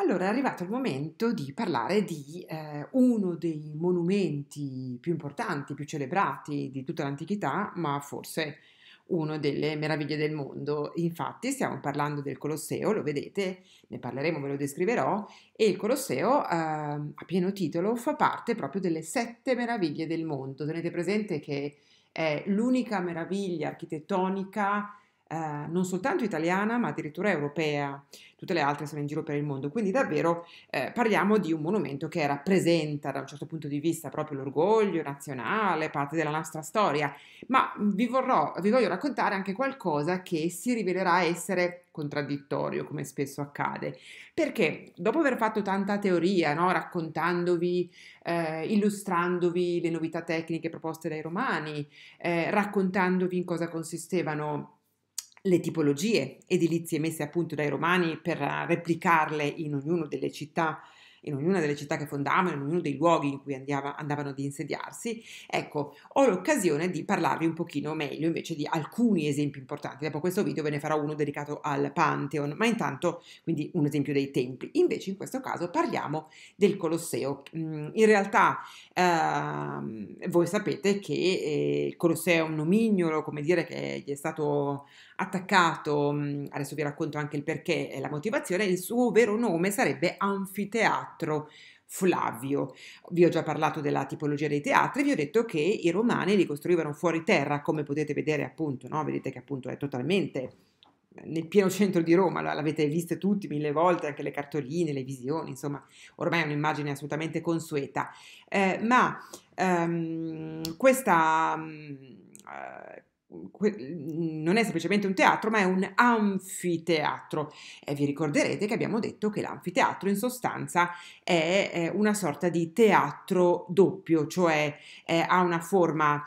Allora è arrivato il momento di parlare di eh, uno dei monumenti più importanti, più celebrati di tutta l'antichità, ma forse uno delle meraviglie del mondo. Infatti stiamo parlando del Colosseo, lo vedete, ne parleremo, ve lo descriverò, e il Colosseo eh, a pieno titolo fa parte proprio delle sette meraviglie del mondo. Tenete presente che è l'unica meraviglia architettonica eh, non soltanto italiana ma addirittura europea, tutte le altre sono in giro per il mondo, quindi davvero eh, parliamo di un monumento che rappresenta da un certo punto di vista proprio l'orgoglio nazionale, parte della nostra storia, ma mm, vi, vorrò, vi voglio raccontare anche qualcosa che si rivelerà essere contraddittorio, come spesso accade, perché dopo aver fatto tanta teoria, no, raccontandovi, eh, illustrandovi le novità tecniche proposte dai romani, eh, raccontandovi in cosa consistevano le tipologie edilizie messe appunto dai romani per replicarle in, delle città, in ognuna delle città che fondavano, in ognuno dei luoghi in cui andiava, andavano ad insediarsi, ecco, ho l'occasione di parlarvi un pochino meglio invece di alcuni esempi importanti. Dopo questo video ve ne farò uno dedicato al Pantheon, ma intanto quindi un esempio dei templi. Invece in questo caso parliamo del Colosseo. Mm, in realtà ehm, voi sapete che eh, il Colosseo è un nomignolo, come dire, che gli è stato attaccato, mm, adesso vi racconto anche il perché e la motivazione, il suo vero nome sarebbe Anfiteatro Flavio. Vi ho già parlato della tipologia dei teatri, vi ho detto che i romani li costruivano fuori terra, come potete vedere appunto, no? vedete che appunto è totalmente nel pieno centro di Roma, l'avete visto tutti mille volte, anche le cartoline, le visioni, insomma, ormai è un'immagine assolutamente consueta. Eh, ma ehm, questa... Mm, eh, Mm, mm, non è semplicemente un teatro, ma è un anfiteatro. E vi ricorderete che abbiamo detto che l'anfiteatro in sostanza è una sorta di teatro doppio, cioè ha una forma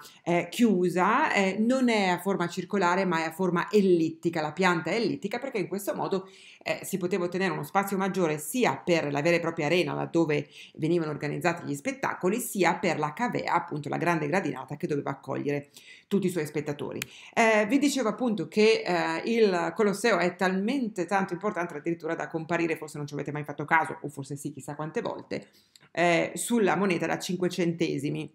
chiusa, non è a forma circolare, ma è a forma ellittica, la pianta è ellittica perché in questo modo eh, si poteva ottenere uno spazio maggiore sia per la vera e propria arena laddove venivano organizzati gli spettacoli, sia per la cavea, appunto la grande gradinata che doveva accogliere tutti i suoi spettatori. Eh, vi dicevo appunto che eh, il Colosseo è talmente tanto importante addirittura da comparire, forse non ci avete mai fatto caso, o forse sì, chissà quante volte, eh, sulla moneta da 5 centesimi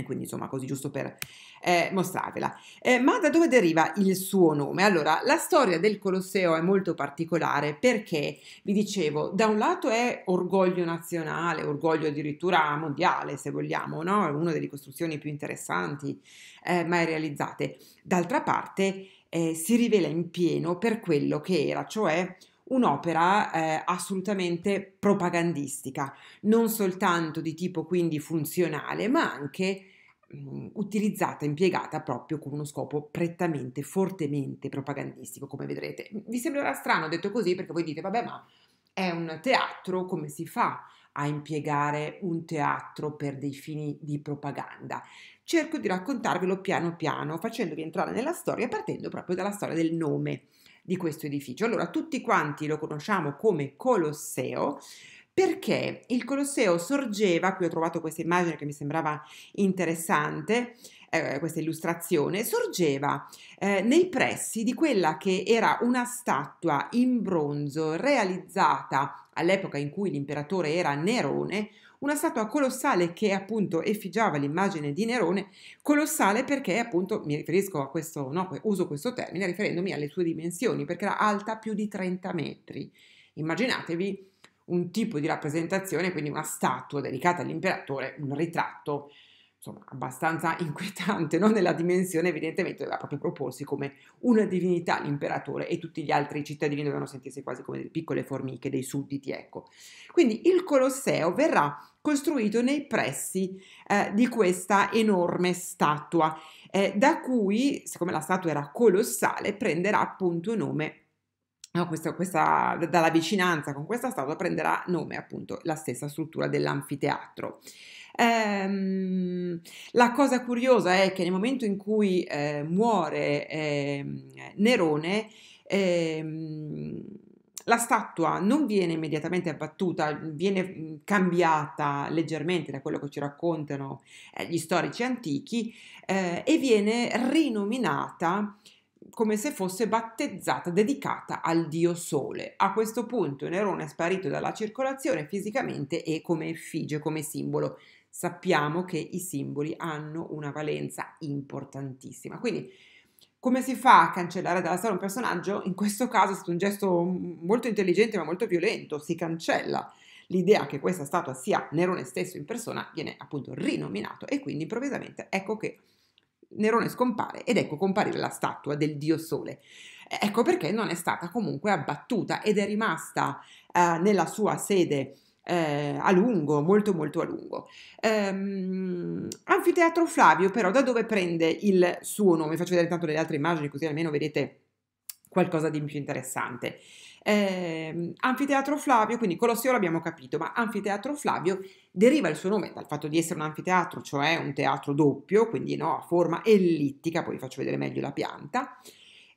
e quindi insomma così giusto per eh, mostrarvela. Eh, ma da dove deriva il suo nome? Allora, la storia del Colosseo è molto particolare perché, vi dicevo, da un lato è orgoglio nazionale, orgoglio addirittura mondiale, se vogliamo, no? È una delle costruzioni più interessanti eh, mai realizzate. D'altra parte eh, si rivela in pieno per quello che era, cioè un'opera eh, assolutamente propagandistica, non soltanto di tipo quindi funzionale, ma anche Mm, utilizzata, impiegata proprio con uno scopo prettamente, fortemente propagandistico, come vedrete. Vi sembrerà strano detto così perché voi dite, vabbè, ma è un teatro, come si fa a impiegare un teatro per dei fini di propaganda? Cerco di raccontarvelo piano piano, facendovi entrare nella storia, partendo proprio dalla storia del nome di questo edificio. Allora, tutti quanti lo conosciamo come Colosseo, perché il Colosseo sorgeva, qui ho trovato questa immagine che mi sembrava interessante, eh, questa illustrazione, sorgeva eh, nei pressi di quella che era una statua in bronzo realizzata all'epoca in cui l'imperatore era Nerone, una statua colossale che appunto effigiava l'immagine di Nerone, colossale perché appunto mi riferisco a questo, no, uso questo termine riferendomi alle sue dimensioni, perché era alta più di 30 metri. Immaginatevi un tipo di rappresentazione, quindi una statua dedicata all'imperatore, un ritratto insomma, abbastanza inquietante, no? nella dimensione evidentemente doveva proprio proporsi come una divinità l'imperatore e tutti gli altri cittadini dovevano sentirsi quasi come delle piccole formiche, dei sudditi, ecco. Quindi il Colosseo verrà costruito nei pressi eh, di questa enorme statua, eh, da cui, siccome la statua era colossale, prenderà appunto nome No, questa, questa, dalla vicinanza con questa statua prenderà nome appunto la stessa struttura dell'anfiteatro. Ehm, la cosa curiosa è che nel momento in cui eh, muore eh, Nerone, eh, la statua non viene immediatamente abbattuta, viene mm, cambiata leggermente da quello che ci raccontano eh, gli storici antichi eh, e viene rinominata come se fosse battezzata, dedicata al dio sole. A questo punto Nerone è sparito dalla circolazione fisicamente e come effigie, come simbolo. Sappiamo che i simboli hanno una valenza importantissima. Quindi come si fa a cancellare dalla storia un personaggio? In questo caso è stato un gesto molto intelligente ma molto violento, si cancella. L'idea che questa statua sia Nerone stesso in persona viene appunto rinominato e quindi improvvisamente ecco che Nerone scompare ed ecco comparire la statua del dio Sole. Ecco perché non è stata comunque abbattuta ed è rimasta eh, nella sua sede eh, a lungo, molto molto a lungo. Ehm, Anfiteatro Flavio però da dove prende il suo nome? Vi faccio vedere intanto le altre immagini così almeno vedete qualcosa di più interessante. Eh, anfiteatro Flavio, quindi Colosseo l'abbiamo capito, ma Anfiteatro Flavio deriva il suo nome dal fatto di essere un anfiteatro, cioè un teatro doppio, quindi no, a forma ellittica, poi vi faccio vedere meglio la pianta.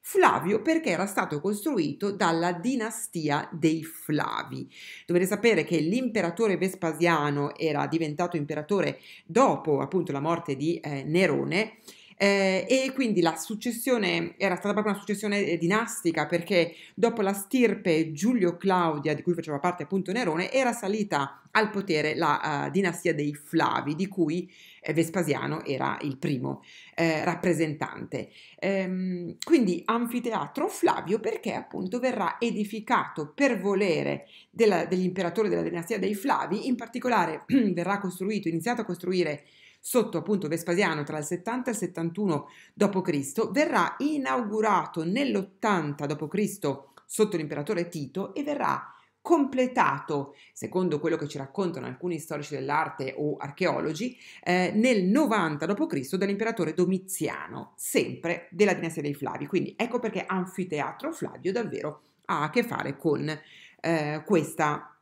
Flavio perché era stato costruito dalla dinastia dei Flavi. Dovete sapere che l'imperatore Vespasiano era diventato imperatore dopo appunto la morte di eh, Nerone eh, e quindi la successione era stata proprio una successione eh, dinastica perché dopo la stirpe Giulio-Claudia, di cui faceva parte appunto Nerone, era salita al potere la uh, dinastia dei Flavi, di cui eh, Vespasiano era il primo eh, rappresentante. Ehm, quindi anfiteatro Flavio perché appunto verrà edificato per volere della, dell'imperatore della dinastia dei Flavi, in particolare verrà costruito, iniziato a costruire sotto appunto Vespasiano tra il 70 e il 71 d.C., verrà inaugurato nell'80 d.C. sotto l'imperatore Tito e verrà completato, secondo quello che ci raccontano alcuni storici dell'arte o archeologi, eh, nel 90 d.C. dall'imperatore Domiziano, sempre della dinastia dei Flavi. Quindi ecco perché Anfiteatro Flavio davvero ha a che fare con eh, questa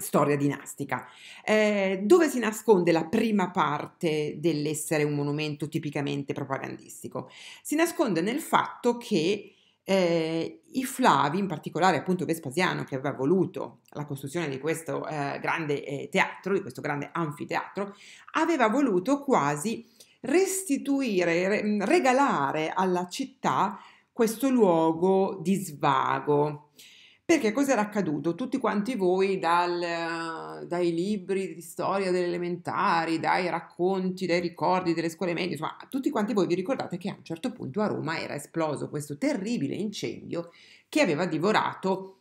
storia dinastica, eh, dove si nasconde la prima parte dell'essere un monumento tipicamente propagandistico? Si nasconde nel fatto che eh, i Flavi, in particolare appunto Vespasiano che aveva voluto la costruzione di questo eh, grande eh, teatro, di questo grande anfiteatro, aveva voluto quasi restituire, re, regalare alla città questo luogo di svago. Perché cosa era accaduto? Tutti quanti voi dal, dai libri di storia delle elementari, dai racconti, dai ricordi delle scuole medie, insomma, tutti quanti voi vi ricordate che a un certo punto a Roma era esploso questo terribile incendio che aveva divorato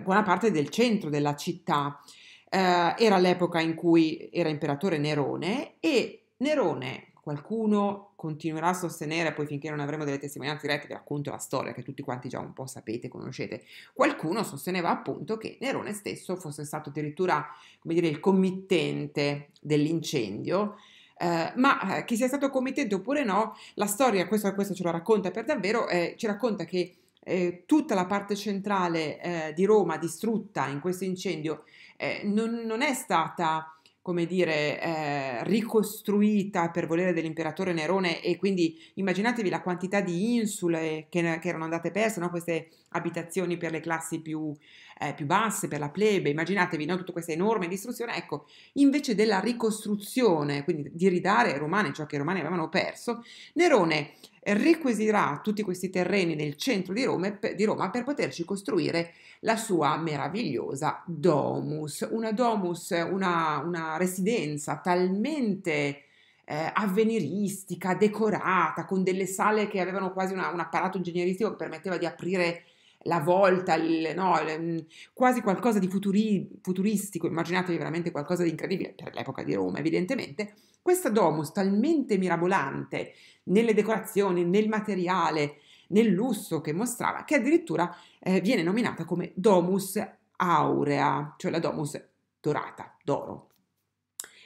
buona parte del centro della città. Eh, era l'epoca in cui era imperatore Nerone e Nerone qualcuno continuerà a sostenere, poi finché non avremo delle testimonianze dirette, vi racconto la storia che tutti quanti già un po' sapete, conoscete, qualcuno sosteneva appunto che Nerone stesso fosse stato addirittura, come dire, il committente dell'incendio, eh, ma eh, che sia stato committente oppure no, la storia, questo, questo ce lo racconta per davvero, eh, ci racconta che eh, tutta la parte centrale eh, di Roma distrutta in questo incendio eh, non, non è stata come dire, eh, ricostruita per volere dell'imperatore Nerone e quindi immaginatevi la quantità di insule che, che erano andate perse, no? queste abitazioni per le classi più, eh, più basse, per la plebe, immaginatevi no, tutta questa enorme distruzione, ecco, invece della ricostruzione, quindi di ridare ai romani ciò che i romani avevano perso, Nerone requisirà tutti questi terreni nel centro di Roma, di Roma, per poterci costruire la sua meravigliosa domus, una domus, una, una residenza talmente eh, avveniristica, decorata, con delle sale che avevano quasi una, un apparato ingegneristico che permetteva di aprire la volta, il, no, il, mm, quasi qualcosa di futuri, futuristico, immaginatevi veramente qualcosa di incredibile per l'epoca di Roma evidentemente, questa domus talmente mirabolante nelle decorazioni, nel materiale, nel lusso che mostrava, che addirittura eh, viene nominata come domus aurea, cioè la domus dorata, d'oro.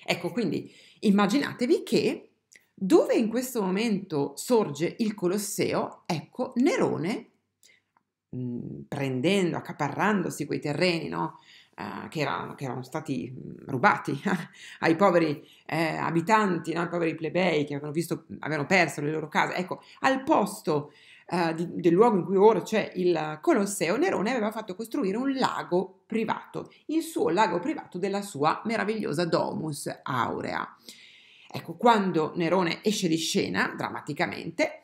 Ecco, quindi immaginatevi che dove in questo momento sorge il Colosseo, ecco, Nerone Mhmm, prendendo, accaparrandosi quei terreni, no? Uh, che, erano, che, erano, stati mhmm, rubati ai poveri eh, abitanti, no? ai poveri plebei che avevano, visto, avevano, perso le loro case. Ecco, al posto uh, di, del luogo in cui ora c'è il Colosseo, Nerone aveva fatto costruire un lago privato, il suo lago privato della sua meravigliosa Domus Aurea. Ecco, quando Nerone esce di scena, drammaticamente,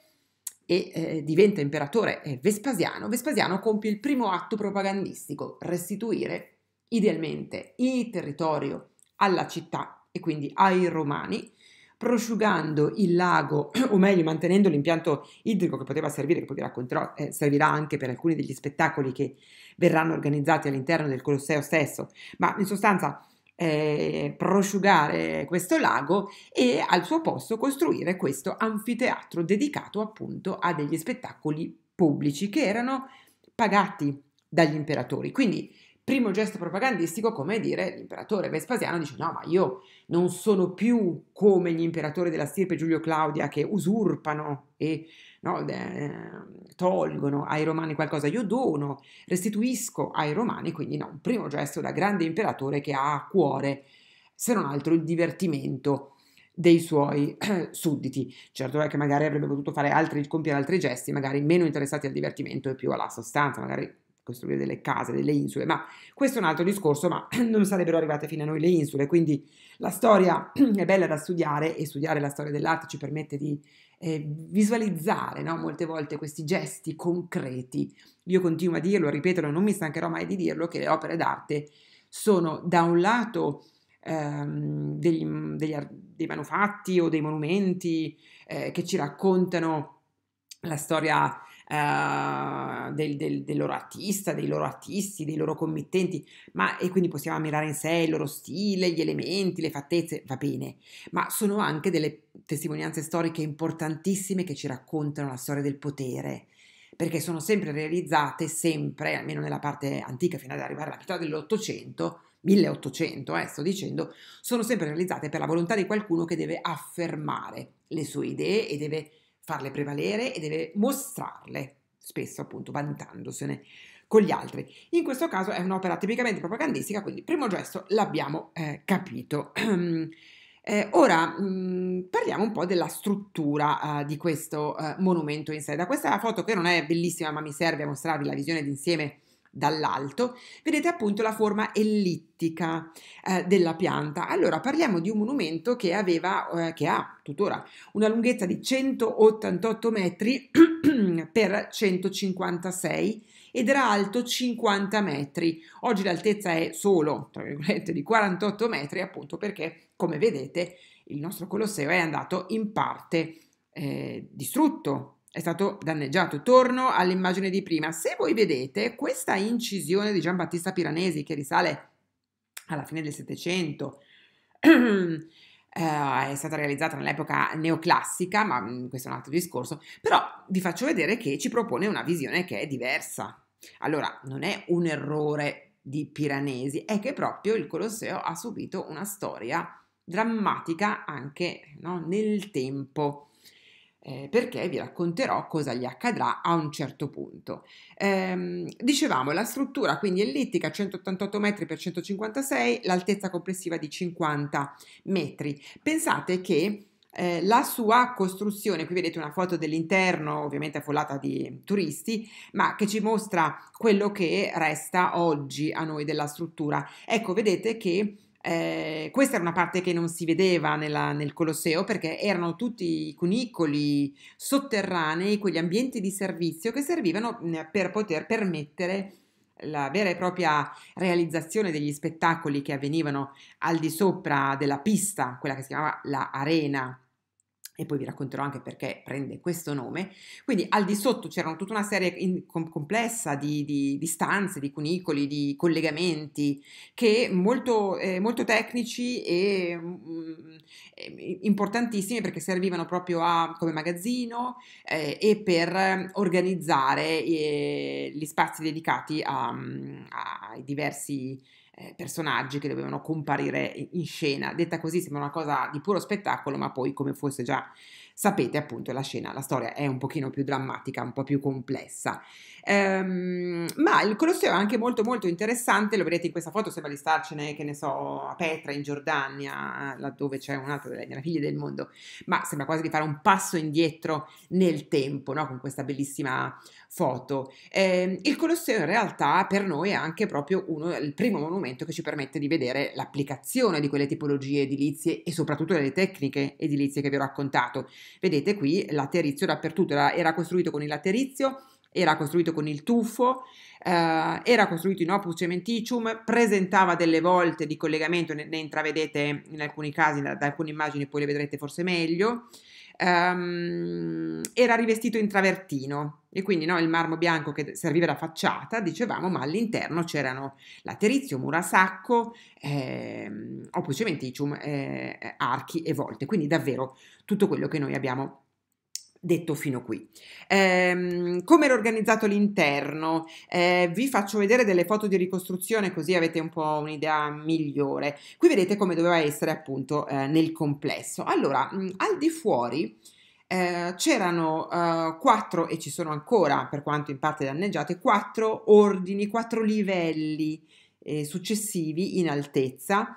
e eh, diventa imperatore eh, Vespasiano, Vespasiano compie il primo atto propagandistico, restituire idealmente il territorio alla città e quindi ai romani, prosciugando il lago, o meglio mantenendo l'impianto idrico che poteva servire, che poi vi racconterò, eh, servirà anche per alcuni degli spettacoli che verranno organizzati all'interno del Colosseo stesso, ma in sostanza eh, prosciugare questo lago e al suo posto costruire questo anfiteatro dedicato appunto a degli spettacoli pubblici che erano pagati dagli imperatori. Quindi primo gesto propagandistico come dire l'imperatore Vespasiano dice no ma io non sono più come gli imperatori della stirpe Giulio Claudia che usurpano e no? eh, tolgono ai romani qualcosa, io dono, restituisco ai romani, quindi no, un primo gesto da grande imperatore che ha a cuore, se non altro, il divertimento dei suoi sudditi. Certo è che magari avrebbe potuto fare altri, compiere altri gesti, magari meno interessati al divertimento e più alla sostanza, magari costruire delle case, delle isole, ma questo è un altro discorso, ma non sarebbero arrivate fino a noi le isole, quindi la storia è bella da studiare e studiare la storia dell'arte ci permette di eh, visualizzare no? molte volte questi gesti concreti. Io continuo a dirlo, ripeterlo, non mi stancherò mai di dirlo, che le opere d'arte sono da un lato ehm, degli, degli, dei manufatti o dei monumenti eh, che ci raccontano la storia eh, del, del, del, loro artista, dei loro artisti, dei loro committenti, ma e quindi possiamo ammirare in sé il loro stile, gli elementi, le fattezze, va bene, ma sono anche delle testimonianze storiche importantissime che ci raccontano la storia del potere perché sono sempre realizzate, sempre, almeno nella parte antica fino ad arrivare alla metà dell'Ottocento, 1800, eh, sto dicendo, sono sempre realizzate per la volontà di qualcuno che deve affermare le sue idee e deve farle prevalere e deve mostrarle, spesso appunto vantandosene con gli altri. In questo caso è un'opera tipicamente propagandistica, quindi primo gesto l'abbiamo eh, capito. Eh, ora mh, mm, parliamo un po' della struttura uh, di questo uh, monumento in sé. Da questa foto che non è bellissima ma mi serve a mostrarvi la visione d'insieme dall'alto, vedete appunto la forma ellittica eh, della pianta. Allora parliamo di un monumento che aveva, eh, che ha tuttora una lunghezza di 188 metri per 156 ed era alto 50 metri. Oggi l'altezza è solo, tra virgolette, di 48 metri appunto perché, come vedete, il nostro Colosseo è andato in parte eh, distrutto, è stato danneggiato. Torno all'immagine di prima. Se voi vedete questa incisione di Giambattista Piranesi che risale alla fine del Settecento, eh, è stata realizzata nell'epoca neoclassica, ma mm, questo è un altro discorso, però vi faccio vedere che ci propone una visione che è diversa. Allora, non è un errore di Piranesi, è che proprio il Colosseo ha subito una storia drammatica anche no, nel tempo eh, perché vi racconterò cosa gli accadrà a un certo punto. Ehm, dicevamo, la struttura quindi ellittica 188 metri per 156, l'altezza complessiva di 50 metri. Pensate che eh, la sua costruzione, qui vedete una foto dell'interno, ovviamente affollata di turisti, ma che ci mostra quello che resta oggi a noi della struttura. Ecco, vedete che eh, questa era una parte che non si vedeva nella, nel Colosseo perché erano tutti i cunicoli sotterranei, quegli ambienti di servizio che servivano per poter permettere la vera e propria realizzazione degli spettacoli che avvenivano al di sopra della pista, quella che si chiamava la arena e poi vi racconterò anche perché prende questo nome. Quindi al di sotto c'erano tutta una serie in, com, complessa di, di, di, stanze, di cunicoli, di collegamenti che molto, eh, molto tecnici e mh, mm, mm, eh, importantissimi perché servivano proprio a, come magazzino eh, e per organizzare eh, gli spazi dedicati mm, ai diversi eh, personaggi che dovevano comparire in scena. Detta così sembra una cosa di puro spettacolo, ma poi come forse già sapete appunto la scena, la storia è un pochino più drammatica, un po' più complessa. Ehm, ma il Colosseo è anche molto molto interessante, lo vedete in questa foto, sembra di starcene, che ne so, a Petra in Giordania, laddove c'è un'altra delle meraviglie del mondo, ma sembra quasi di fare un passo indietro nel tempo, no? con questa bellissima foto. Ehm, il Colosseo in realtà per noi è anche proprio uno, il primo monumento che ci permette di vedere l'applicazione di quelle tipologie edilizie e soprattutto delle tecniche edilizie che vi ho raccontato. Vedete qui laterizio dappertutto, era, era costruito con il laterizio, era costruito con il tuffo, eh, era costruito in opus cementicium, presentava delle volte di collegamento, ne, ne intravedete in alcuni casi, da, da, alcune immagini poi le vedrete forse meglio, ehm, era rivestito in travertino e quindi no, il marmo bianco che serviva la facciata, dicevamo, ma all'interno c'erano laterizio, murasacco, ehm, opus cementicium, eh, archi e volte, quindi davvero tutto quello che noi abbiamo Detto fino qui. Ehm, come era organizzato l'interno? Eh, vi faccio vedere delle foto di ricostruzione così avete un po' un'idea migliore. Qui vedete come doveva essere appunto eh, nel complesso. Allora, mh, mm, al di fuori eh, c'erano eh, quattro, e ci sono ancora per quanto in parte danneggiate, quattro ordini, quattro livelli eh, successivi in altezza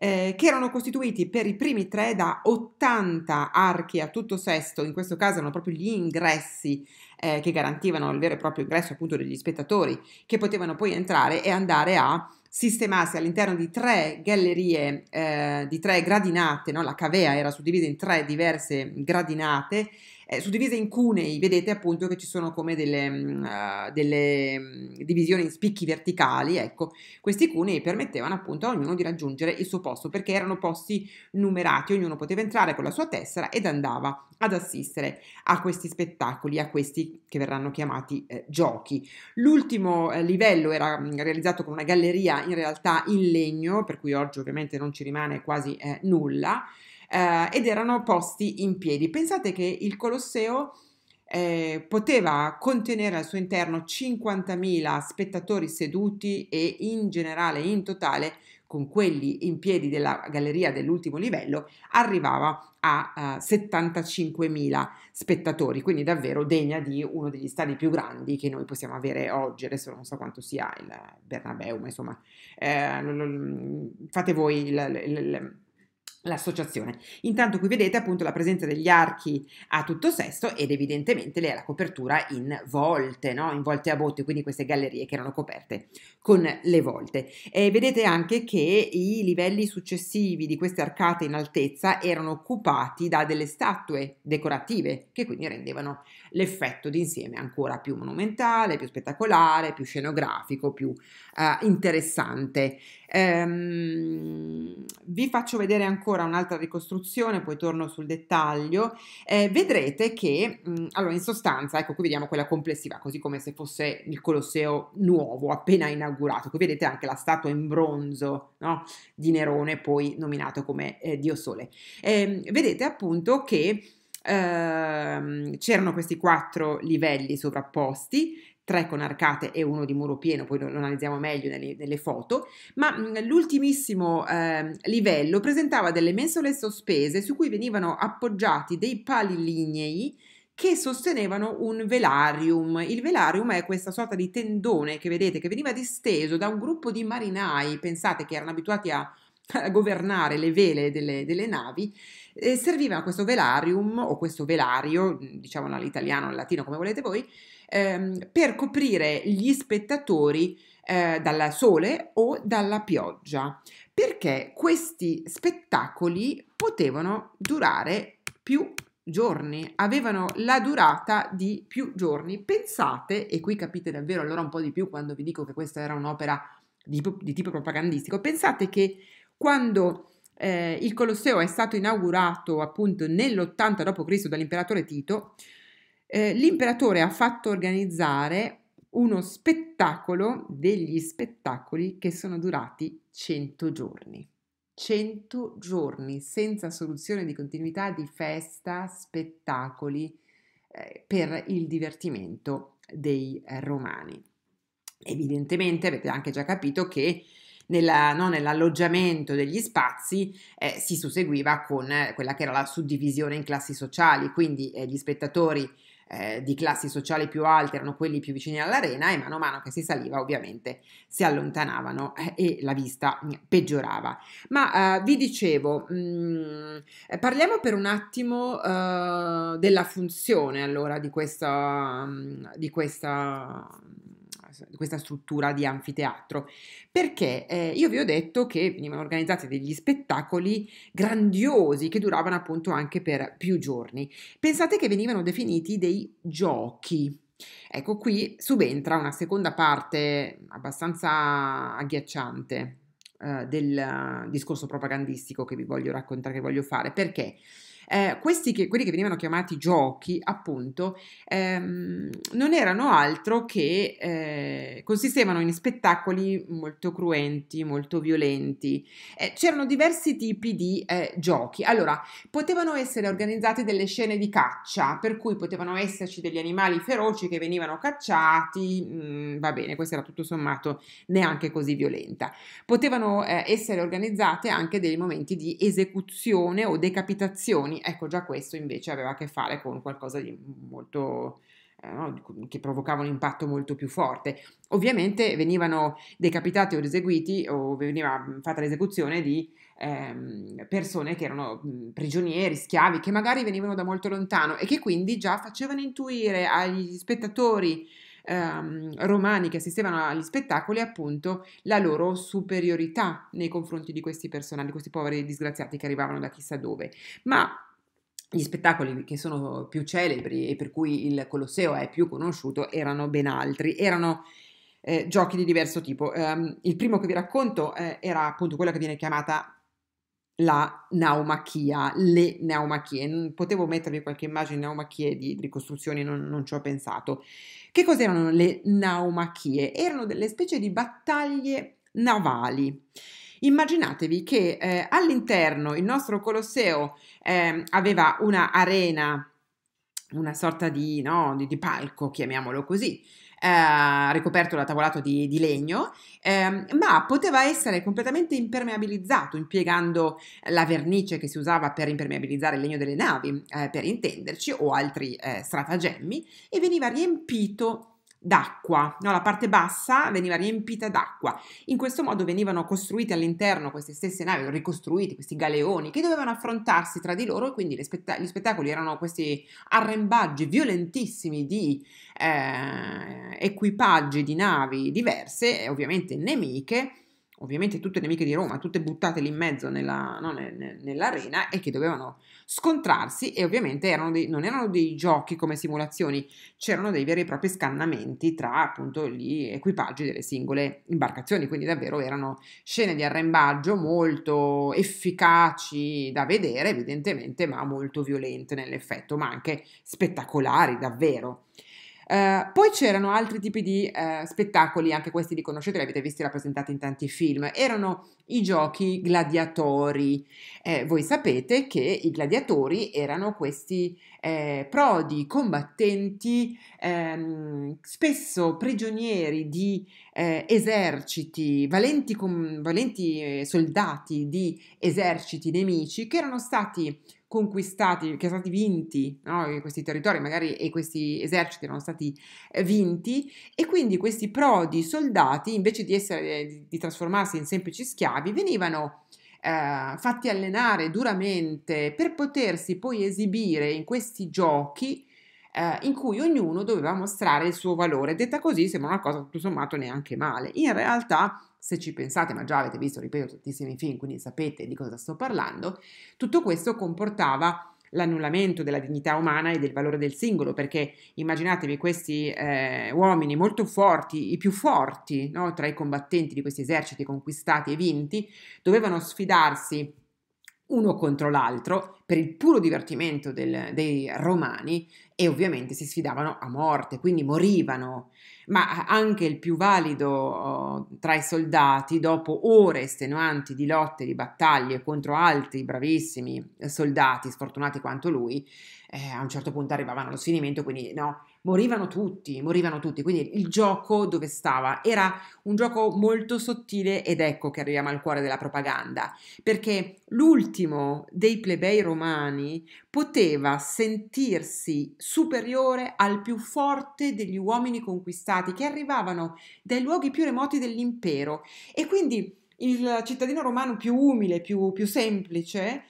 eh, che erano costituiti per i primi tre da 80 archi a tutto sesto, in questo caso erano proprio gli ingressi eh, che garantivano il vero e proprio ingresso appunto degli spettatori, che potevano poi entrare e andare a sistemarsi all'interno di tre gallerie, eh, di tre gradinate, no? la cavea era suddivisa in tre diverse gradinate, eh, suddivise in cunei, vedete appunto che ci sono come delle, uh, delle mm, divisioni in spicchi verticali, ecco, questi cunei permettevano appunto a ognuno di raggiungere il suo posto perché erano posti numerati, ognuno poteva entrare con la sua tessera ed andava ad assistere a questi spettacoli, a questi che verranno chiamati eh, giochi. L'ultimo eh, livello era mh, mm, realizzato con una galleria in realtà in legno, per cui oggi ovviamente non ci rimane quasi eh, nulla eh, ed erano posti in piedi. Pensate che il Colosseo eh, poteva contenere al suo interno 50.000 spettatori seduti e in generale in totale con quelli in piedi della galleria dell'ultimo livello arrivava a uh, eh, 75.000 spettatori, quindi davvero degna di uno degli stadi più grandi che noi possiamo avere oggi, adesso non so quanto sia il Bernabeu, ma insomma eh, fate voi il, il, il l'associazione. Intanto qui vedete appunto la presenza degli archi a tutto sesto ed evidentemente la copertura in volte, no? in volte a botte, quindi queste gallerie che erano coperte con le volte. E vedete anche che i livelli successivi di queste arcate in altezza erano occupati da delle statue decorative che quindi rendevano l'effetto d'insieme ancora più monumentale, più spettacolare, più scenografico, più eh, interessante. Ehm, vi faccio vedere ancora un'altra ricostruzione, poi torno sul dettaglio. Eh, vedrete che, mh, mm, allora, in sostanza, ecco qui vediamo quella complessiva, così come se fosse il Colosseo nuovo, appena inaugurato. Qui vedete anche la statua in bronzo no? di Nerone, poi nominato come eh, Dio Sole. Ehm, vedete appunto che ehm, c'erano questi quattro livelli sovrapposti tre con arcate e uno di muro pieno, poi lo analizziamo meglio nelle, nelle foto, ma mhmm, l'ultimissimo eh, livello presentava delle mensole sospese su cui venivano appoggiati dei pali lignei che sostenevano un velarium. Il velarium è questa sorta di tendone che vedete che veniva disteso da un gruppo di marinai, pensate che erano abituati a a governare le vele delle, delle navi, eh, serviva questo velarium o questo velario, diciamo all'italiano o al latino come volete voi, ehm, per coprire gli spettatori eh, dal sole o dalla pioggia, perché questi spettacoli potevano durare più giorni, avevano la durata di più giorni. Pensate, e qui capite davvero allora un po' di più quando vi dico che questa era un'opera di, di tipo propagandistico, pensate che quando eh, il Colosseo è stato inaugurato appunto nell'80 d.C. dall'imperatore Tito, eh, l'imperatore ha fatto organizzare uno spettacolo degli spettacoli che sono durati 100 giorni. 100 giorni senza soluzione di continuità di festa, spettacoli eh, per il divertimento dei eh, romani. Evidentemente avete anche già capito che nella, no, nell'alloggiamento degli spazi eh, si susseguiva con eh, quella che era la suddivisione in classi sociali, quindi eh, gli spettatori eh, di classi sociali più alte erano quelli più vicini all'arena e mano a mano che si saliva ovviamente si allontanavano eh, e la vista mm, peggiorava. Ma eh, vi dicevo, mh, mm, eh, parliamo per un attimo della funzione allora di questa, mh, mm, di questa questa struttura di anfiteatro, perché eh, io vi ho detto che venivano organizzati degli spettacoli grandiosi che duravano appunto anche per più giorni. Pensate che venivano definiti dei giochi. Ecco qui subentra una seconda parte abbastanza agghiacciante eh, del discorso propagandistico che vi voglio raccontare, che voglio fare, perché eh, questi che, quelli che venivano chiamati giochi, appunto, ehm, non erano altro che eh, consistevano in spettacoli molto cruenti, molto violenti. Eh, c'erano diversi tipi di eh, giochi. Allora, potevano essere organizzate delle scene di caccia, per cui potevano esserci degli animali feroci che venivano cacciati, mh, mm, va bene, questo era tutto sommato neanche così violenta. Potevano eh, essere organizzate anche dei momenti di esecuzione o decapitazioni ecco già questo invece aveva a che fare con qualcosa di molto eh, che provocava un impatto molto più forte. Ovviamente venivano decapitati o eseguiti o veniva mm, fatta l'esecuzione di ehm, persone che erano mm, prigionieri, schiavi, che magari venivano da molto lontano e che quindi già facevano intuire agli spettatori ehm, romani che assistevano agli spettacoli appunto la loro superiorità nei confronti di questi personaggi, di questi poveri disgraziati che arrivavano da chissà dove. Ma gli spettacoli che sono più celebri e per cui il Colosseo è più conosciuto erano ben altri, erano eh, giochi di diverso tipo. Um, il primo che vi racconto eh, era appunto quella che viene chiamata la naumachia, le naumachie. Potevo mettervi qualche immagine di naumachie di ricostruzioni, non, non ci ho pensato. Che cos'erano le naumachie? Erano delle specie di battaglie navali Immaginatevi che eh, all'interno il nostro Colosseo eh, aveva una arena, una sorta di, no, di, di palco, chiamiamolo così, eh, ricoperto da tavolato di, di legno, ehm, ma poteva essere completamente impermeabilizzato impiegando la vernice che si usava per impermeabilizzare il legno delle navi, eh, per intenderci, o altri eh, stratagemmi, e veniva riempito d'acqua, no? la parte bassa veniva riempita d'acqua. In questo modo venivano costruite all'interno queste stesse navi, ricostruiti questi galeoni che dovevano affrontarsi tra di loro e quindi spett- gli spettacoli erano questi arrembaggi violentissimi di eh, equipaggi di navi diverse, e ovviamente nemiche, ovviamente tutte nemiche di Roma, tutte buttate lì in mezzo nella, no, ne, nell'arena e che dovevano scontrarsi e ovviamente erano dei, non erano dei giochi come simulazioni, c'erano dei veri e propri scannamenti tra appunto gli equipaggi delle singole imbarcazioni, quindi davvero erano scene di arrembaggio molto efficaci da vedere evidentemente, ma molto violente nell'effetto, ma anche spettacolari davvero. Eh, poi c'erano altri tipi di eh, spettacoli, anche questi li conoscete, li avete visti rappresentati in tanti film. Erano i giochi gladiatori. Eh, voi sapete che i gladiatori erano questi eh, prodi, combattenti, ehm, spesso prigionieri di eh, eserciti, valenti, com- valenti soldati di eserciti nemici che erano stati conquistati, che sono stati vinti, no? questi territori magari e questi eserciti erano stati eh, vinti e quindi questi prodi soldati invece di, essere, eh, di trasformarsi in semplici schiavi venivano eh, fatti allenare duramente per potersi poi esibire in questi giochi eh, in cui ognuno doveva mostrare il suo valore. Detta così sembra una cosa tutto sommato neanche male. In realtà se ci pensate, ma già avete visto, ripeto, tantissimi film, quindi sapete di cosa sto parlando, tutto questo comportava l'annullamento della dignità umana e del valore del singolo, perché immaginatevi questi eh, uomini molto forti, i più forti no, tra i combattenti di questi eserciti conquistati e vinti, dovevano sfidarsi uno contro l'altro per il puro divertimento del, dei romani e ovviamente si sfidavano a morte, quindi morivano. Ma anche il più valido oh, tra i soldati, dopo ore estenuanti di lotte, di battaglie contro altri bravissimi soldati, sfortunati quanto lui, eh, a un certo punto arrivavano allo sfinimento, quindi no, morivano tutti, morivano tutti, quindi il gioco dove stava era un gioco molto sottile ed ecco che arriviamo al cuore della propaganda, perché l'ultimo dei plebei romani poteva sentirsi superiore al più forte degli uomini conquistati che arrivavano dai luoghi più remoti dell'impero e quindi il cittadino romano più umile, più, più semplice,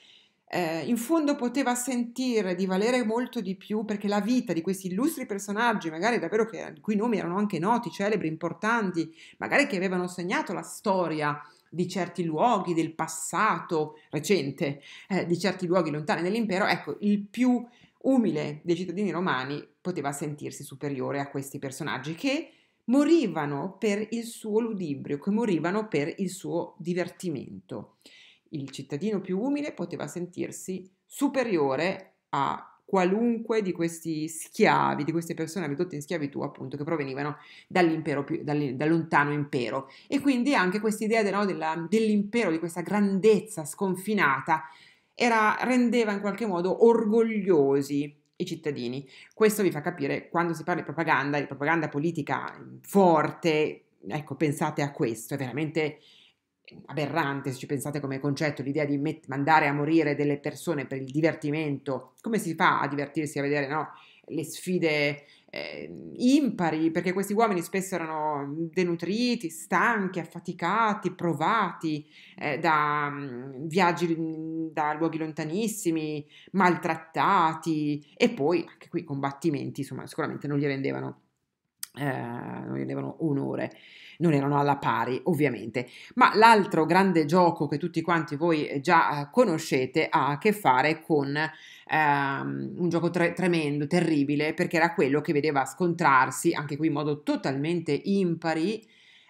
eh, in fondo poteva sentire di valere molto di più perché la vita di questi illustri personaggi, magari davvero che, i cui nomi erano anche noti, celebri, importanti, magari che avevano segnato la storia di certi luoghi del passato recente, eh, di certi luoghi lontani dell'impero, ecco, il più umile dei cittadini romani poteva sentirsi superiore a questi personaggi che morivano per il suo ludibrio, che morivano per il suo divertimento il cittadino più umile poteva sentirsi superiore a qualunque di questi schiavi, di queste persone ridotte in schiavitù, appunto, che provenivano dall'impero più, dal, dal, lontano impero. E quindi anche questa idea no, dell'impero, di questa grandezza sconfinata, era, rendeva in qualche modo orgogliosi i cittadini. Questo vi fa capire quando si parla di propaganda, di propaganda politica forte, ecco, pensate a questo, è veramente aberrante, se ci pensate come concetto, l'idea di met- mandare a morire delle persone per il divertimento, come si fa a divertirsi a vedere no? le sfide eh, impari, perché questi uomini spesso erano denutriti, stanchi, affaticati, provati eh, da mh, mm, viaggi da luoghi lontanissimi, maltrattati e poi anche qui combattimenti, insomma sicuramente non gli rendevano, eh, non gli rendevano onore non erano alla pari, ovviamente. Ma l'altro grande gioco che tutti quanti voi eh, già eh, conoscete ha a che fare con ehm, un gioco tre- tremendo, terribile, perché era quello che vedeva scontrarsi, anche qui in modo totalmente impari,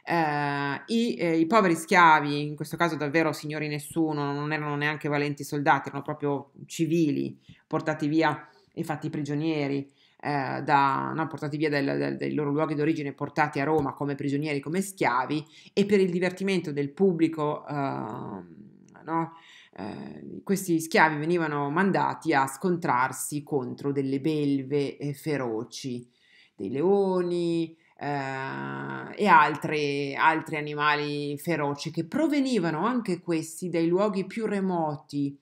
Uh, i, eh, i, poveri schiavi, in questo caso davvero signori nessuno, non erano neanche valenti soldati, erano proprio civili, portati via e fatti prigionieri eh, da, no, portati via del, del, dai loro luoghi d'origine, portati a Roma come prigionieri, come schiavi, e per il divertimento del pubblico, eh, no, eh, questi schiavi venivano mandati a scontrarsi contro delle belve eh, feroci, dei leoni, Uh, e altre, altri animali feroci che provenivano anche questi dai luoghi più remoti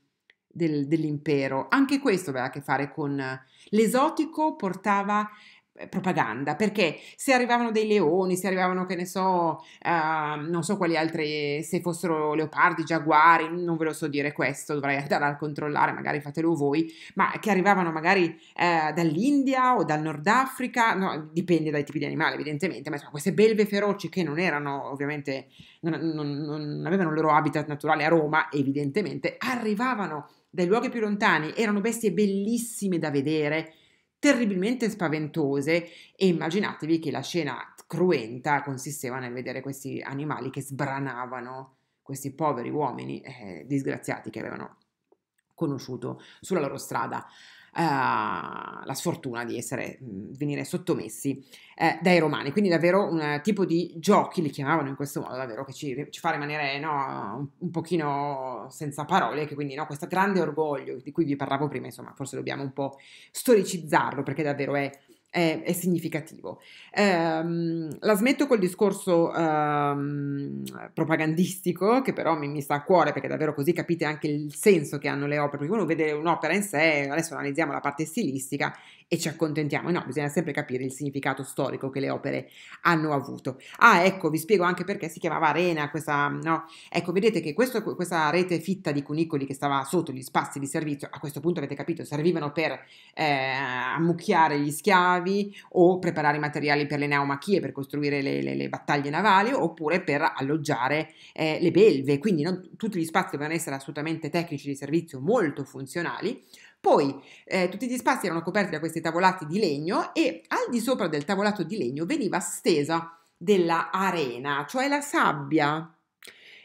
del, dell'impero. Anche questo aveva a che fare con l'esotico, portava eh, propaganda perché se arrivavano dei leoni se arrivavano che ne so uh, non so quali altri se fossero leopardi giaguari non ve lo so dire questo dovrei andare a controllare magari fatelo voi ma che arrivavano magari uh, dall'India o dal Nord Africa no, dipende dai tipi di animali evidentemente ma insomma queste belve feroci che non erano ovviamente non, non, non avevano il loro habitat naturale a Roma evidentemente arrivavano dai luoghi più lontani, erano bestie bellissime da vedere, terribilmente spaventose e immaginatevi che la scena cruenta consisteva nel vedere questi animali che sbranavano questi poveri uomini eh, disgraziati che avevano conosciuto sulla loro strada. Eh, la sfortuna di essere, venire sottomessi eh, dai romani. Quindi davvero un tipo di giochi, li chiamavano in questo modo, davvero che ci, ci fa rimanere no, un, un, pochino senza parole, che quindi no, questo grande orgoglio di cui vi parlavo prima, insomma, forse dobbiamo un po' storicizzarlo perché davvero è è, è significativo. Ehm, la smetto col discorso ehm, propagandistico, che però mi, mi, sta a cuore perché davvero così capite anche il senso che hanno le opere, perché uno vede un'opera in sé, adesso analizziamo la parte stilistica e ci accontentiamo. No, bisogna sempre capire il significato storico che le opere hanno avuto. Ah, ecco, vi spiego anche perché si chiamava arena questa, no? Ecco, vedete che questo, questa rete fitta di cunicoli che stava sotto gli spazi di servizio, a questo punto avete capito, servivano per eh, ammucchiare gli schiavi o preparare i materiali per le neomachie, per costruire le, le, le battaglie navali, oppure per alloggiare eh, le belve. Quindi no, tutti gli spazi dovevano essere assolutamente tecnici di servizio, molto funzionali, poi eh, tutti gli spazi erano coperti da questi tavolati di legno e al di sopra del tavolato di legno veniva stesa della arena, cioè la sabbia,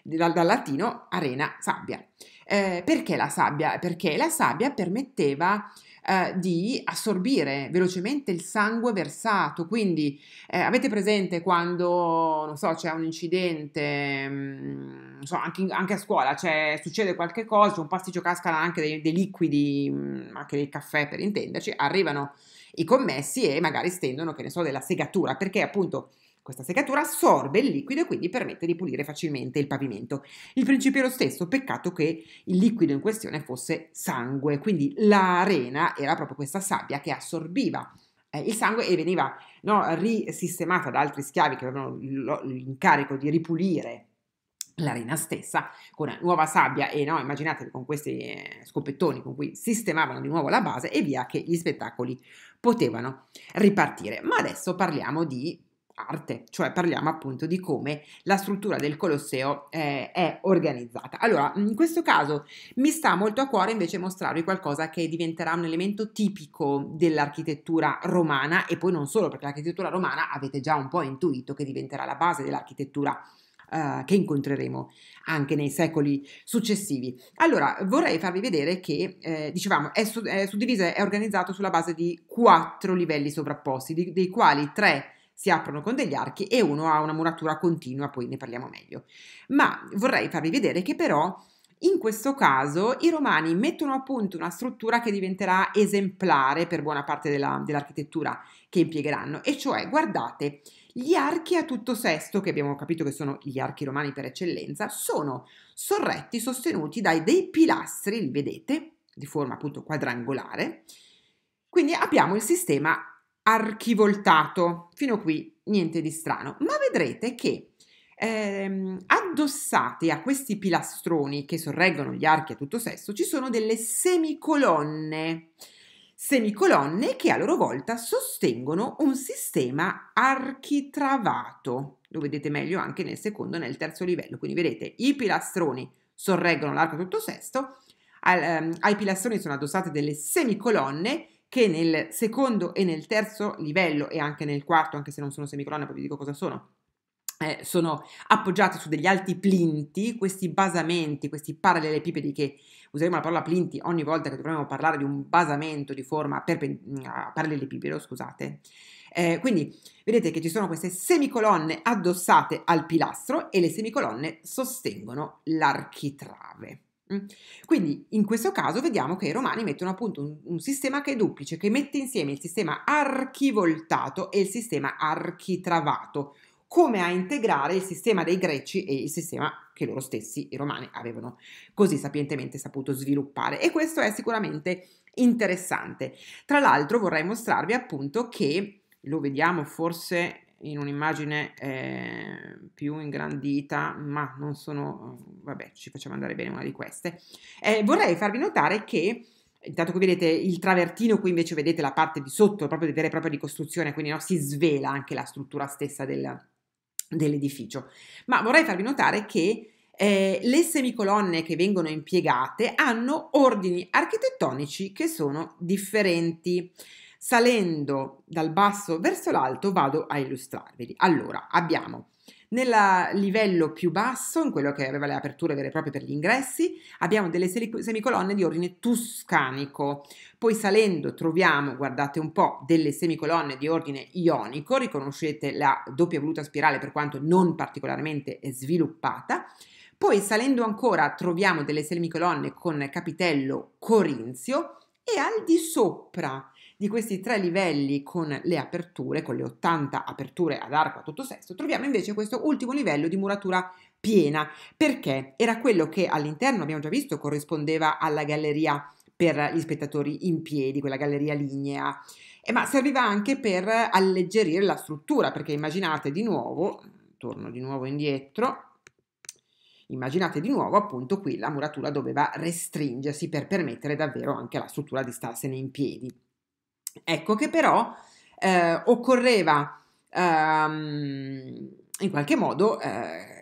dal, dal latino arena sabbia. Eh, perché la sabbia? Perché la sabbia permetteva eh, di assorbire velocemente il sangue versato. Quindi eh, avete presente quando, non so, c'è un incidente, mh, mm, so, anche, anche, a scuola cioè, succede qualche cosa, un pasticcio cascano anche dei, dei liquidi, mh, mm, anche del caffè per intenderci, arrivano i commessi e magari stendono, che ne so, della segatura, perché appunto questa segatura assorbe il liquido e quindi permette di pulire facilmente il pavimento. Il principio è lo stesso, peccato che il liquido in questione fosse sangue, quindi l'arena era proprio questa sabbia che assorbiva eh, il sangue e veniva no, risistemata da altri schiavi che avevano l'incarico di ripulire l'arena stessa con una nuova sabbia e no, immaginatevi con questi eh, scopettoni con cui sistemavano di nuovo la base e via che gli spettacoli potevano ripartire. Ma adesso parliamo di arte, cioè parliamo appunto di come la struttura del Colosseo eh, è organizzata. Allora, in questo caso mi sta molto a cuore invece mostrarvi qualcosa che diventerà un elemento tipico dell'architettura romana e poi non solo, perché l'architettura romana avete già un po' intuito che diventerà la base dell'architettura eh, che incontreremo anche nei secoli successivi. Allora, vorrei farvi vedere che, eh, dicevamo, è, su, è suddiviso, è organizzato sulla base di quattro livelli sovrapposti, di, dei quali tre si aprono con degli archi e uno ha una muratura continua, poi ne parliamo meglio. Ma vorrei farvi vedere che però in questo caso i romani mettono a punto una struttura che diventerà esemplare per buona parte della, dell'architettura che impiegheranno, e cioè guardate, gli archi a tutto sesto, che abbiamo capito che sono gli archi romani per eccellenza, sono sorretti, sostenuti dai dei pilastri, li vedete, di forma appunto quadrangolare. Quindi abbiamo il sistema archivoltato. Fino a qui niente di strano, ma vedrete che ehm, addossati a questi pilastroni che sorreggono gli archi a tutto sesto ci sono delle semicolonne. Semicolonne che a loro volta sostengono un sistema architravato. Lo vedete meglio anche nel secondo e nel terzo livello. Quindi vedete i pilastroni sorreggono l'arco a tutto sesto, al, ehm, ai pilastroni sono addossate delle semicolonne che nel secondo e nel terzo livello e anche nel quarto, anche se non sono semicolonne, poi vi dico cosa sono, eh, sono appoggiati su degli alti plinti, questi basamenti, questi parallelepipedi che useremo la parola plinti ogni volta che dovremo parlare di un basamento di forma perpen- mm, ah, parallelepipedo, scusate. Eh, quindi vedete che ci sono queste semicolonne addossate al pilastro e le semicolonne sostengono l'architrave. Mm. Quindi in questo caso vediamo che i romani mettono a punto un, un, sistema che è duplice, che mette insieme il sistema archivoltato e il sistema architravato, come a integrare il sistema dei greci e il sistema che loro stessi, i romani, avevano così sapientemente saputo sviluppare. E questo è sicuramente interessante. Tra l'altro vorrei mostrarvi appunto che, lo vediamo forse in un'immagine eh, più ingrandita, ma non sono, eh, vabbè, ci facciamo andare bene una di queste. Eh, vorrei farvi notare che intanto qui vedete il travertino, qui invece vedete la parte di sotto, proprio di vera e propria ricostruzione, quindi no, si svela anche la struttura stessa del, dell'edificio. Ma vorrei farvi notare che eh, le semicolonne che vengono impiegate hanno ordini architettonici che sono differenti. Salendo dal basso verso l'alto vado a illustrarveli. Allora, abbiamo nel livello più basso, in quello che aveva le aperture vere e proprie per gli ingressi, abbiamo delle semicolonne di ordine tuscanico. Poi salendo troviamo, guardate un po', delle semicolonne di ordine ionico, riconoscete la doppia voluta spirale per quanto non particolarmente sviluppata. Poi salendo ancora troviamo delle semicolonne con capitello corinzio e al di sopra di questi tre livelli con le aperture, con le 80 aperture ad arco a tutto sesto, troviamo invece questo ultimo livello di muratura piena, perché era quello che all'interno, abbiamo già visto, corrispondeva alla galleria per gli spettatori in piedi, quella galleria lignea, eh, ma serviva anche per alleggerire la struttura, perché immaginate di nuovo, torno di nuovo indietro, immaginate di nuovo appunto qui la muratura doveva restringersi per permettere davvero anche alla struttura di starsene in piedi. Ecco che però eh, occorreva ehm, in qualche modo eh,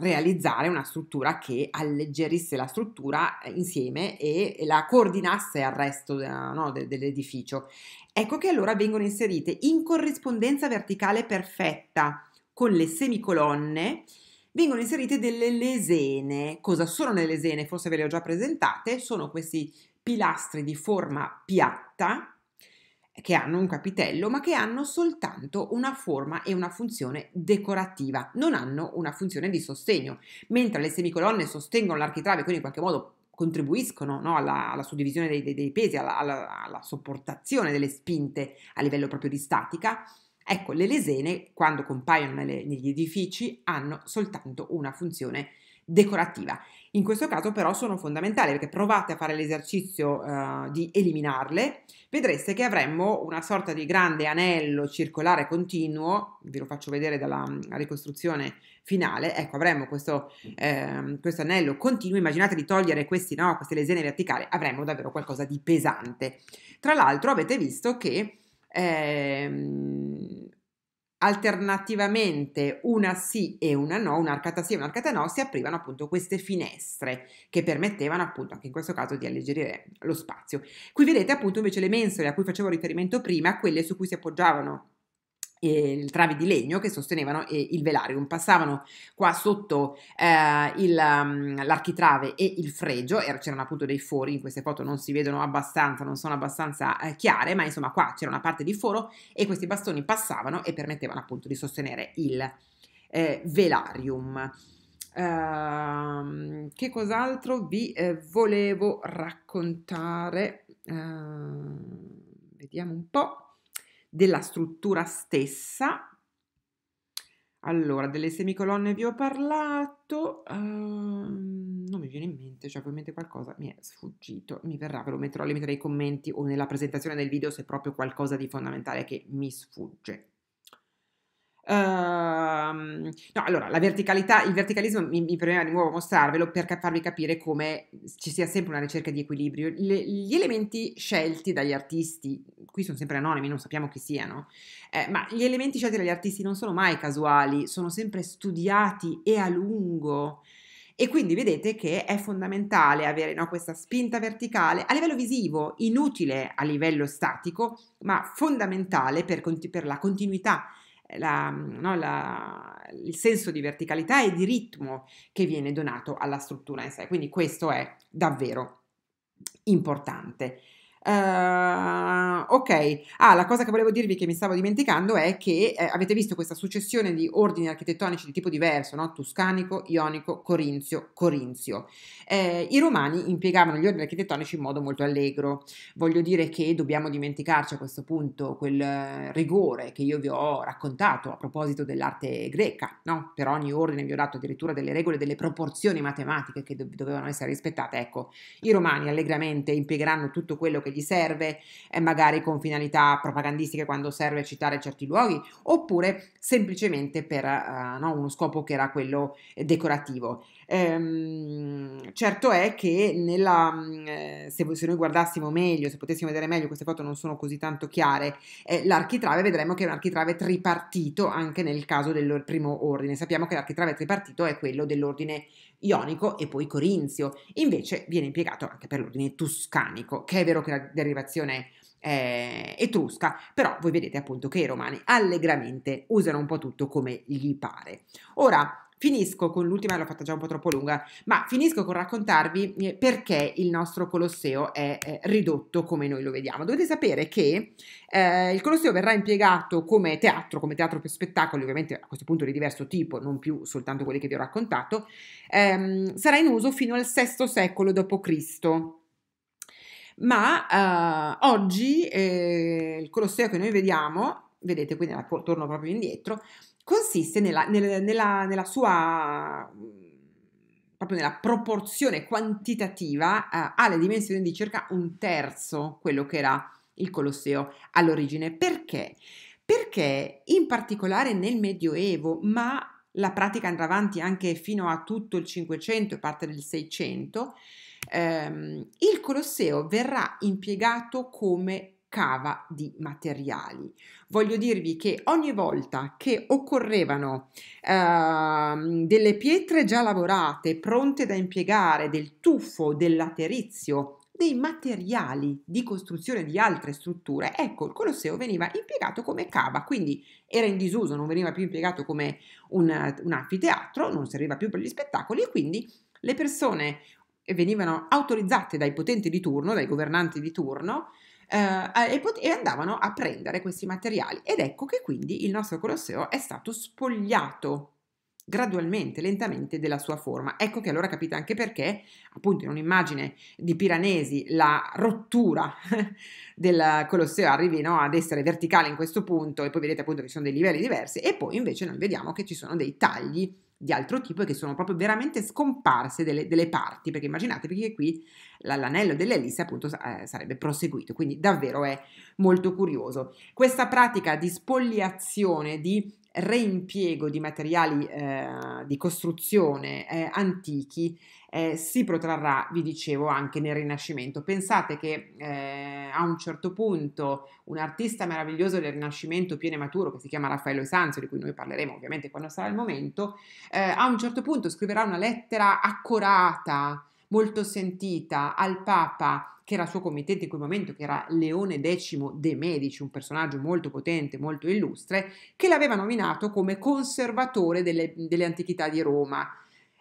realizzare una struttura che alleggerisse la struttura eh, insieme e, e la coordinasse al resto della, no, de, dell'edificio. Ecco che allora vengono inserite in corrispondenza verticale perfetta con le semicolonne vengono inserite delle lesene. Cosa sono le lesene? Forse ve le ho già presentate, sono questi pilastri di forma piatta che hanno un capitello, ma che hanno soltanto una forma e una funzione decorativa, non hanno una funzione di sostegno. Mentre le semicolonne sostengono l'architrave, quindi in qualche modo contribuiscono no, alla, alla, suddivisione dei, dei, dei pesi, alla, alla, alla sopportazione delle spinte a livello proprio di statica, ecco, le lesene, quando compaiono nelle, negli edifici, hanno soltanto una funzione decorativa. In questo caso però sono fondamentali perché provate a fare l'esercizio eh, di eliminarle, vedreste che avremmo una sorta di grande anello circolare continuo, ve lo faccio vedere dalla mm, ricostruzione finale, ecco avremmo questo, eh, questo anello continuo, immaginate di togliere questi, no, queste lesene verticali, avremmo davvero qualcosa di pesante. Tra l'altro avete visto che... Ehm, alternativamente una sì e una no, un'arcata sì e un'arcata no, si aprivano appunto queste finestre che permettevano appunto anche in questo caso di alleggerire lo spazio. Qui vedete appunto invece le mensole a cui facevo riferimento prima, quelle su cui si appoggiavano il travi di legno che sostenevano il velarium. Passavano qua sotto eh, il, mm, l'architrave e il fregio, c'erano appunto dei fori, in queste foto non si vedono abbastanza, non sono abbastanza eh, chiare, ma insomma qua c'era una parte di foro e questi bastoni passavano e permettevano appunto di sostenere il eh, velarium. Uh, che cos'altro vi eh, volevo raccontare? Uh, vediamo un po' della struttura stessa. Allora, delle semicolonne vi ho parlato, uh, non mi viene in mente, cioè ovviamente qualcosa mi è sfuggito, mi verrà, ve lo metterò al limite nei commenti o nella presentazione del video se proprio qualcosa di fondamentale che mi sfugge. Ehm, no, allora, la verticalità, il verticalismo mi, mi premeva di nuovo mostrarvelo per farvi capire come ci sia sempre una ricerca di equilibrio. Le, gli elementi scelti dagli artisti, qui sono sempre anonimi, non sappiamo chi siano, eh, ma gli elementi scelti dagli artisti non sono mai casuali, sono sempre studiati e a lungo. E quindi vedete che è fondamentale avere no, questa spinta verticale a livello visivo, inutile a livello statico, ma fondamentale per, per la continuità la, mm, no, la, il senso di verticalità e di ritmo che viene donato alla struttura in sé. Quindi questo è davvero importante. Uh, ok, ah, la cosa che volevo dirvi che mi stavo dimenticando è che eh, avete visto questa successione di ordini architettonici di tipo diverso, no? Tuscanico, ionico, corinzio, corinzio. Eh, I romani impiegavano gli ordini architettonici in modo molto allegro. Voglio dire che dobbiamo dimenticarci a questo punto quel eh, rigore che io vi ho raccontato a proposito dell'arte greca. No? Per ogni ordine vi ho dato addirittura delle regole, delle proporzioni matematiche che dovevano essere rispettate. Ecco, i romani allegramente impiegheranno tutto quello che che gli serve, eh, magari con finalità propagandistiche quando serve citare certi luoghi, oppure semplicemente per uh, no, uno scopo che era quello eh, decorativo. Ehm, certo è che nella, mm, eh, se, se, noi guardassimo meglio, se potessimo vedere meglio, queste foto non sono così tanto chiare, eh, l'architrave vedremo che è un architrave tripartito anche nel caso del primo ordine. Sappiamo che l'architrave tripartito è quello dell'ordine ionico e poi corinzio. Invece viene impiegato anche per l'ordine tuscanico, che è vero che la derivazione è etrusca, però voi vedete appunto che i romani allegramente usano un po' tutto come gli pare. Ora, finisco con l'ultima, l'ho fatta già un po' troppo lunga, ma finisco con raccontarvi eh, perché il nostro Colosseo è eh, ridotto come noi lo vediamo. Dovete sapere che eh, il Colosseo verrà impiegato come teatro, come teatro per spettacoli, ovviamente a questo punto di diverso tipo, non più soltanto quelli che vi ho raccontato, ehm, sarà in uso fino al VI secolo d.C ma eh, oggi eh, il Colosseo che noi vediamo, vedete quindi torno proprio indietro, consiste nella, nella, nella, nella sua proprio nella proporzione quantitativa eh, ha dimensioni di circa un terzo quello che era il Colosseo all'origine. Perché? Perché in particolare nel Medioevo, ma la pratica andrà avanti anche fino a tutto il Cinquecento e parte del Seicento, ehm, il Colosseo verrà impiegato come cava di materiali. Voglio dirvi che ogni volta che occorrevano eh, delle pietre già lavorate, pronte da impiegare, del tuffo, del laterizio, dei materiali di costruzione di altre strutture, ecco il Colosseo veniva impiegato come cava, quindi era in disuso, non veniva più impiegato come un, un anfiteatro, non serviva più per gli spettacoli e quindi le persone venivano autorizzate dai potenti di turno, dai governanti di turno, eh, e, pot- e andavano a prendere questi materiali ed ecco che quindi il nostro Colosseo è stato spogliato gradualmente, lentamente della sua forma. Ecco che allora capite anche perché, appunto, in un'immagine di Piranesi la rottura del Colosseo arrivi no, ad essere verticale in questo punto e poi vedete appunto che ci sono dei livelli diversi e poi invece noi vediamo che ci sono dei tagli di altro tipo e che sono proprio veramente scomparse delle, delle parti, perché immaginatevi che qui l'anello dell'elisse appunto eh, sarebbe proseguito, quindi davvero è molto curioso. Questa pratica di spogliazione, di reimpiego di materiali eh, di costruzione eh, antichi eh, si protrarrà, vi dicevo, anche nel Rinascimento. Pensate che eh, a un certo punto un artista meraviglioso del Rinascimento pieno e maturo, che si chiama Raffaello Sanzio, di cui noi parleremo ovviamente quando sarà il momento, eh, a un certo punto scriverà una lettera accorata, molto sentita al Papa che era suo committente in quel momento, che era Leone X de Medici, un personaggio molto potente, molto illustre, che l'aveva nominato come conservatore delle, delle antichità di Roma.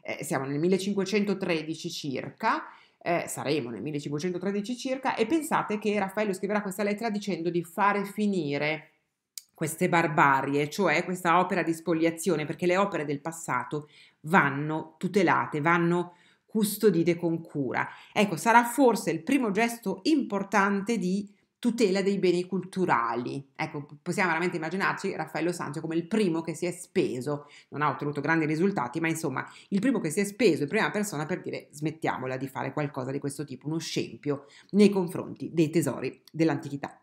Eh, siamo nel 1513 circa, eh, saremo nel 1513 circa, e pensate che Raffaello scriverà questa lettera dicendo di fare finire queste barbarie, cioè questa opera di spoliazione, perché le opere del passato vanno tutelate, vanno custodite con cura. Ecco, sarà forse il primo gesto importante di tutela dei beni culturali. Ecco, possiamo veramente immaginarci Raffaello Sanzio come il primo che si è speso, non ha ottenuto grandi risultati, ma insomma il primo che si è speso in prima persona per dire smettiamola di fare qualcosa di questo tipo, uno scempio nei confronti dei tesori dell'antichità.